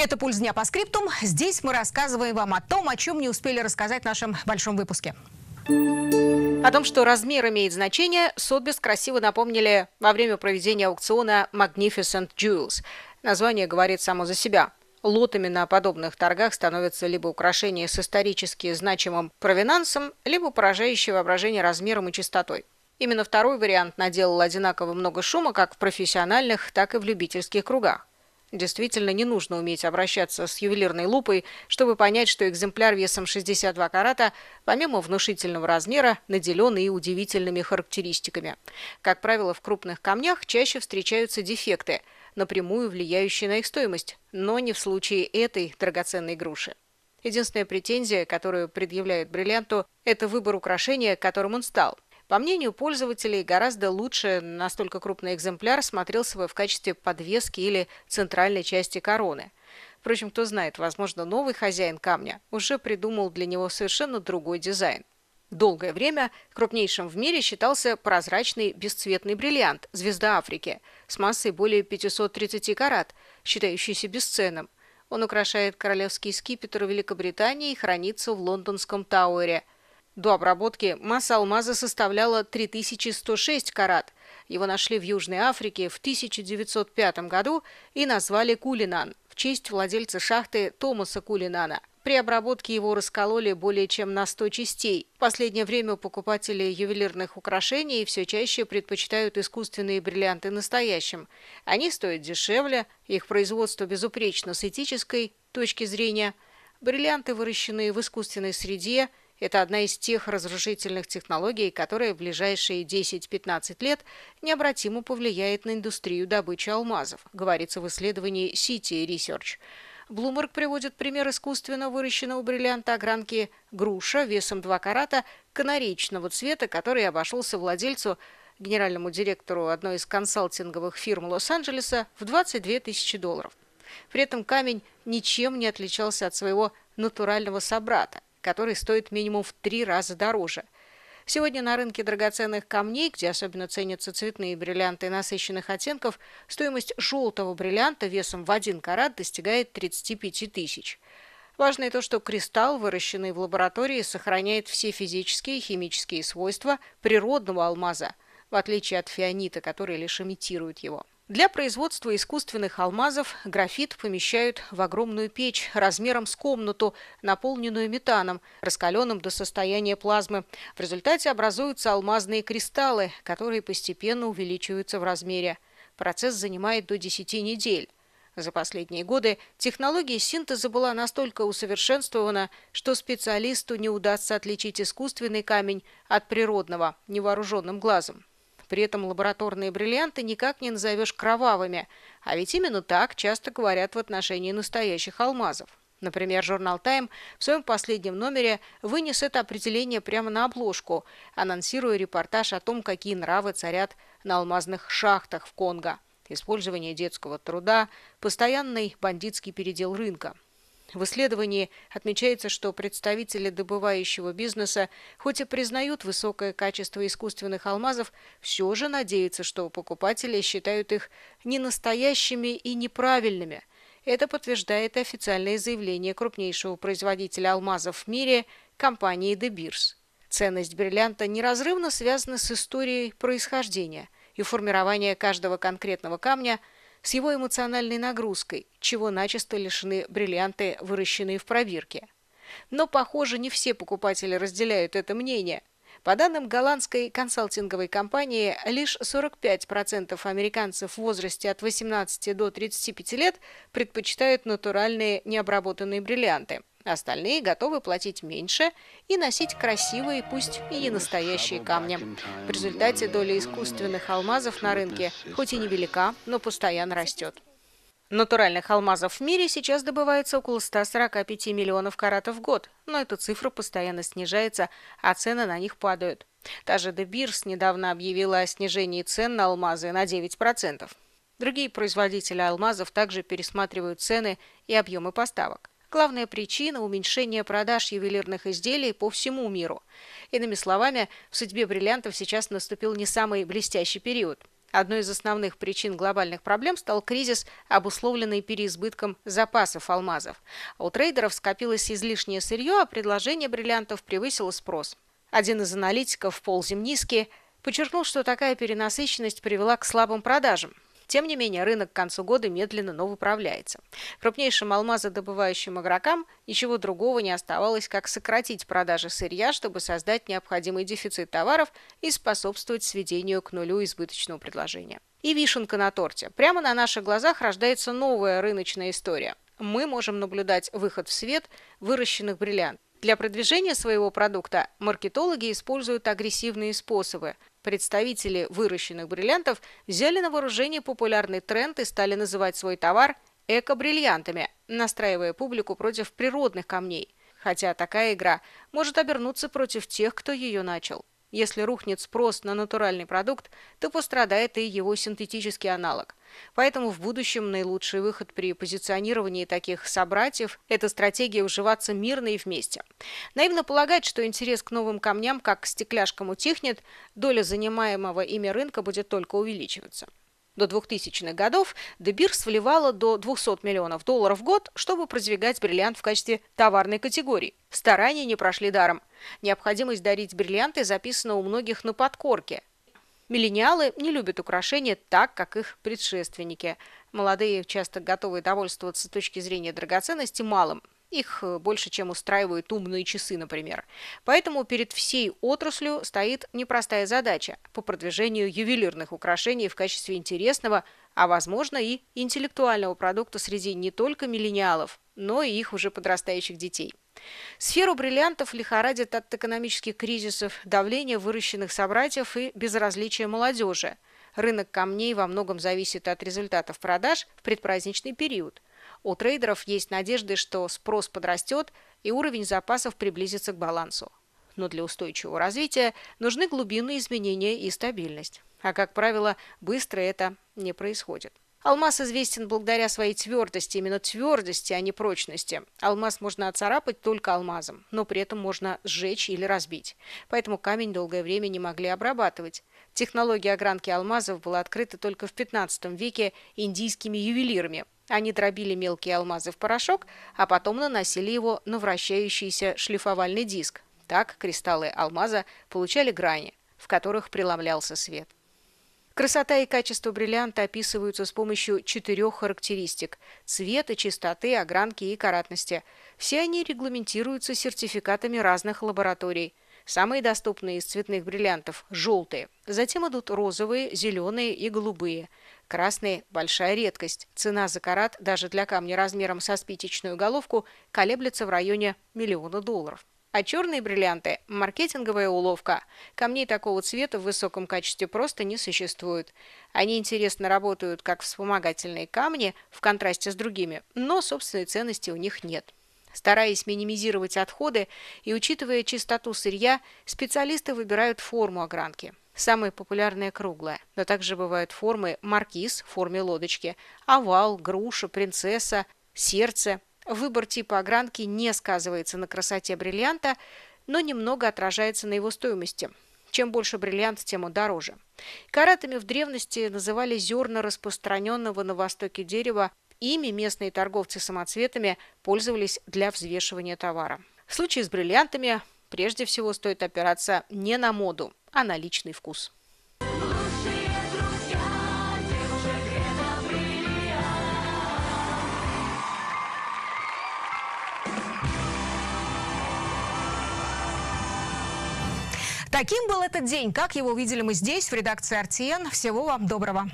Это «Пульс дня» по скриптум. Здесь мы рассказываем вам о том, о чем не успели рассказать в нашем большом выпуске. О том, что размер имеет значение, Сотбис красиво напомнили во время проведения аукциона Magnificent Jewels. Название говорит само за себя. Лотами на подобных торгах становятся либо украшения с исторически значимым провинансом, либо поражающие воображение размером и частотой. Именно второй вариант наделал одинаково много шума как в профессиональных, так и в любительских кругах. Действительно, не нужно уметь обращаться с ювелирной лупой, чтобы понять, что экземпляр весом 62 карата, помимо внушительного размера, наделен и удивительными характеристиками. Как правило, в крупных камнях чаще встречаются дефекты, напрямую влияющие на их стоимость, но не в случае этой драгоценной груши. Единственная претензия, которую предъявляют бриллианту, это выбор украшения, которым он стал – по мнению пользователей, гораздо лучше настолько крупный экземпляр смотрелся бы в качестве подвески или центральной части короны. Впрочем, кто знает, возможно, новый хозяин камня уже придумал для него совершенно другой дизайн. Долгое время крупнейшим в мире считался прозрачный бесцветный бриллиант «Звезда Африки» с массой более 530 карат, считающийся бесценным. Он украшает королевский скипетр Великобритании и хранится в лондонском Тауэре – до обработки масса алмаза составляла 3106 карат. Его нашли в Южной Африке в 1905 году и назвали Кулинан в честь владельца шахты Томаса Кулинана. При обработке его раскололи более чем на 100 частей. В последнее время покупатели ювелирных украшений все чаще предпочитают искусственные бриллианты настоящим. Они стоят дешевле, их производство безупречно с этической точки зрения. Бриллианты, выращенные в искусственной среде – это одна из тех разрушительных технологий, которая в ближайшие 10-15 лет необратимо повлияет на индустрию добычи алмазов, говорится в исследовании City Research. Блумберг приводит пример искусственно выращенного бриллианта огранки груша весом 2 карата канаречного цвета, который обошелся владельцу, генеральному директору одной из консалтинговых фирм Лос-Анджелеса, в 22 тысячи долларов. При этом камень ничем не отличался от своего натурального собрата который стоит минимум в три раза дороже. Сегодня на рынке драгоценных камней, где особенно ценятся цветные бриллианты насыщенных оттенков, стоимость желтого бриллианта весом в 1 карат достигает 35 тысяч. Важно и то, что кристалл, выращенный в лаборатории, сохраняет все физические и химические свойства природного алмаза, в отличие от фианита, который лишь имитирует его. Для производства искусственных алмазов графит помещают в огромную печь размером с комнату, наполненную метаном, раскаленным до состояния плазмы. В результате образуются алмазные кристаллы, которые постепенно увеличиваются в размере. Процесс занимает до 10 недель. За последние годы технология синтеза была настолько усовершенствована, что специалисту не удастся отличить искусственный камень от природного невооруженным глазом. При этом лабораторные бриллианты никак не назовешь кровавыми, а ведь именно так часто говорят в отношении настоящих алмазов. Например, журнал Time в своем последнем номере вынес это определение прямо на обложку, анонсируя репортаж о том, какие нравы царят на алмазных шахтах в Конго. Использование детского труда, постоянный бандитский передел рынка – в исследовании отмечается, что представители добывающего бизнеса, хоть и признают высокое качество искусственных алмазов, все же надеются, что покупатели считают их ненастоящими и неправильными. Это подтверждает официальное заявление крупнейшего производителя алмазов в мире компании De Beers. Ценность бриллианта неразрывно связана с историей происхождения, и формирования каждого конкретного камня – с его эмоциональной нагрузкой, чего начисто лишены бриллианты, выращенные в пробирке. Но, похоже, не все покупатели разделяют это мнение. По данным голландской консалтинговой компании, лишь 45% американцев в возрасте от 18 до 35 лет предпочитают натуральные необработанные бриллианты. Остальные готовы платить меньше и носить красивые, пусть и не настоящие камни. В результате доля искусственных алмазов на рынке хоть и невелика, но постоянно растет. Натуральных алмазов в мире сейчас добывается около 145 миллионов каратов в год, но эта цифра постоянно снижается, а цены на них падают. Та же Дебирс недавно объявила о снижении цен на алмазы на 9%. Другие производители алмазов также пересматривают цены и объемы поставок. Главная причина – уменьшения продаж ювелирных изделий по всему миру. Иными словами, в судьбе бриллиантов сейчас наступил не самый блестящий период. Одной из основных причин глобальных проблем стал кризис, обусловленный переизбытком запасов алмазов. А у трейдеров скопилось излишнее сырье, а предложение бриллиантов превысило спрос. Один из аналитиков, Пол Земниски, подчеркнул, что такая перенасыщенность привела к слабым продажам. Тем не менее, рынок к концу года медленно, но выправляется. Крупнейшим алмазодобывающим игрокам ничего другого не оставалось, как сократить продажи сырья, чтобы создать необходимый дефицит товаров и способствовать сведению к нулю избыточного предложения. И вишенка на торте. Прямо на наших глазах рождается новая рыночная история. Мы можем наблюдать выход в свет выращенных бриллиантов. Для продвижения своего продукта маркетологи используют агрессивные способы – Представители выращенных бриллиантов взяли на вооружение популярный тренд и стали называть свой товар эко-бриллиантами, настраивая публику против природных камней. Хотя такая игра может обернуться против тех, кто ее начал. Если рухнет спрос на натуральный продукт, то пострадает и его синтетический аналог. Поэтому в будущем наилучший выход при позиционировании таких собратьев – это стратегия уживаться мирно и вместе. Наивно полагать, что интерес к новым камням, как к стекляшкам, утихнет, доля занимаемого ими рынка будет только увеличиваться. До 2000-х годов Дебирс вливала до 200 миллионов долларов в год, чтобы продвигать бриллиант в качестве товарной категории. Старания не прошли даром. Необходимость дарить бриллианты записана у многих на подкорке. Миллениалы не любят украшения так, как их предшественники. Молодые часто готовы довольствоваться с точки зрения драгоценности малым, их э, больше, чем устраивают умные часы, например. Поэтому перед всей отраслью стоит непростая задача по продвижению ювелирных украшений в качестве интересного, а возможно и интеллектуального продукта среди не только миллениалов, но и их уже подрастающих детей. Сферу бриллиантов лихорадят от экономических кризисов, давления выращенных собратьев и безразличия молодежи. Рынок камней во многом зависит от результатов продаж в предпраздничный период – у трейдеров есть надежды, что спрос подрастет и уровень запасов приблизится к балансу. Но для устойчивого развития нужны глубинные изменения и стабильность. А, как правило, быстро это не происходит. Алмаз известен благодаря своей твердости, именно твердости, а не прочности. Алмаз можно оцарапать только алмазом, но при этом можно сжечь или разбить. Поэтому камень долгое время не могли обрабатывать. Технология огранки алмазов была открыта только в 15 веке индийскими ювелирами. Они дробили мелкие алмазы в порошок, а потом наносили его на вращающийся шлифовальный диск. Так кристаллы алмаза получали грани, в которых преломлялся свет. Красота и качество бриллианта описываются с помощью четырех характеристик – цвета, чистоты, огранки и каратности. Все они регламентируются сертификатами разных лабораторий. Самые доступные из цветных бриллиантов – желтые. Затем идут розовые, зеленые и голубые. Красные – большая редкость. Цена за карат даже для камня размером со спичечную головку колеблется в районе миллиона долларов. А черные бриллианты – маркетинговая уловка. Камней такого цвета в высоком качестве просто не существует. Они интересно работают как вспомогательные камни в контрасте с другими, но собственной ценности у них нет. Стараясь минимизировать отходы и учитывая чистоту сырья, специалисты выбирают форму огранки. Самая популярная круглая, но также бывают формы маркиз в форме лодочки, овал, груша, принцесса, сердце – Выбор типа огранки не сказывается на красоте бриллианта, но немного отражается на его стоимости. Чем больше бриллиант, тем он дороже. Каратами в древности называли зерна распространенного на востоке дерева. Ими местные торговцы самоцветами пользовались для взвешивания товара. В случае с бриллиантами прежде всего стоит опираться не на моду, а на личный вкус. Таким был этот день. Как его видели мы здесь, в редакции «Артиен». Всего вам доброго.